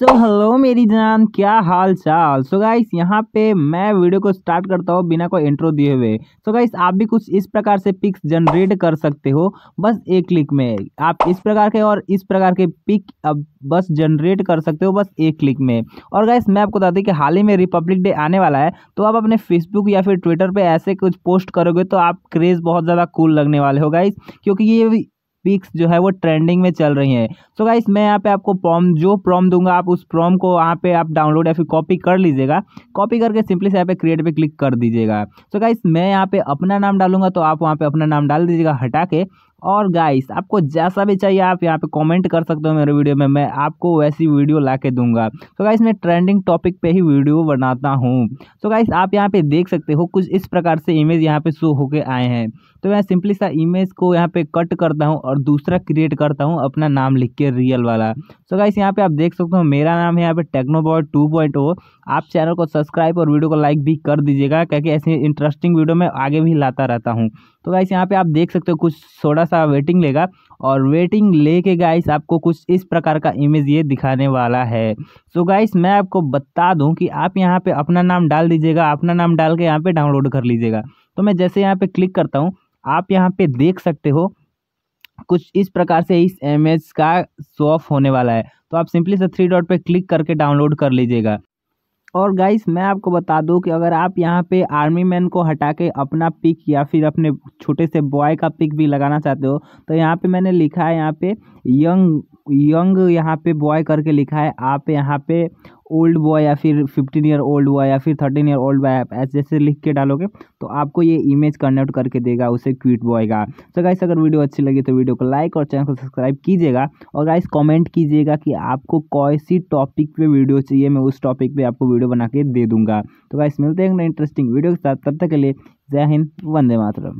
सो so, hello मेरी जान क्या हाल चाल सो गाइस यहाँ पे मैं वीडियो को स्टार्ट करता हूँ बिना कोई इंट्रो दिए हुए सो so, गाइस आप भी कुछ इस प्रकार से पिक्स जनरेट कर सकते हो बस एक क्लिक में आप इस प्रकार के और इस प्रकार के पिक अब बस जनरेट कर सकते हो बस एक क्लिक में और गाइस मैं आपको बता दूँ कि हाल ही में रिपब्लिक डे आने वाला है तो आप अपने फेसबुक या फिर ट्विटर पर ऐसे कुछ पोस्ट करोगे तो आप क्रेज़ बहुत ज़्यादा कूल लगने वाले हो गाइस क्योंकि ये पिक्स जो है वो ट्रेंडिंग में चल रही हैं सो गाइस मैं यहाँ पे आपको प्रॉम जो प्रॉम दूंगा आप उस प्रॉम को वहाँ पे आप डाउनलोड या फिर कॉपी कर लीजिएगा कॉपी करके सिंपली से यहाँ पे क्रिएट पे क्लिक कर दीजिएगा सो गाइस मैं यहाँ पे अपना नाम डालूंगा तो आप वहाँ पे अपना नाम डाल दीजिएगा हटा के और गाइस आपको जैसा भी चाहिए आप यहाँ पे कमेंट कर सकते हो मेरे वीडियो में मैं आपको वैसी वीडियो ला के दूंगा तो गाइस मैं ट्रेंडिंग टॉपिक पे ही वीडियो बनाता हूँ तो गाइस आप यहाँ पे देख सकते हो कुछ इस प्रकार से इमेज यहाँ पे शो होके आए हैं तो मैं सिंपली सा इमेज को यहाँ पे कट करता हूँ और दूसरा क्रिएट करता हूँ अपना नाम लिख के रियल वाला तो गाइस यहाँ पे आप देख सकते हो मेरा नाम है यहाँ पे टेक्नोबॉय टू पॉइंट ओ आप चैनल को सब्सक्राइब और वीडियो को लाइक भी कर दीजिएगा क्योंकि ऐसे इंटरेस्टिंग वीडियो मैं आगे भी लाता रहता हूँ तो गाइस यहाँ पे आप देख सकते हो कुछ सोडा सा वेटिंग लेगा और वेटिंग लेके गाइस आपको कुछ इस प्रकार का इमेज ये दिखाने वाला है सो so गाइस मैं आपको बता दूं कि आप यहाँ पे अपना नाम डाल दीजिएगा अपना नाम डाल के यहाँ पे डाउनलोड कर लीजिएगा तो मैं जैसे यहाँ पे क्लिक करता हूँ आप यहाँ पे देख सकते हो कुछ इस प्रकार से इस इमेज का शो ऑफ होने वाला है तो आप सिंपली से थ्री डॉट पर क्लिक करके डाउनलोड कर लीजिएगा और गाइस मैं आपको बता दूं कि अगर आप यहाँ पे आर्मी मैन को हटा के अपना पिक या फिर अपने छोटे से बॉय का पिक भी लगाना चाहते हो तो यहाँ पे मैंने लिखा है यहाँ पे यंग यंग यहाँ पे बॉय करके लिखा है आप यहाँ पे ओल्ड बॉय या फिर फिफ्टीन ईयर ओल्ड बॉय या फिर थर्टीन ईयर ओल्ड बॉय ऐसे जैसे लिख के डालोगे तो आपको ये इमेज कन्वर्ट करके देगा उसे क्विट बॉय का तो गाइस अगर वीडियो अच्छी लगी तो वीडियो को लाइक और चैनल को सब्सक्राइब कीजिएगा और गाइस कमेंट कीजिएगा कि आपको कौन सी टॉपिक पे वीडियो चाहिए मैं उस टॉपिक पर आपको वीडियो बना के दे दूँगा तो गाइस मिलते हैं इंटरेस्टिंग वीडियो के साथ तब तक के लिए जय हिंद वंदे मातरम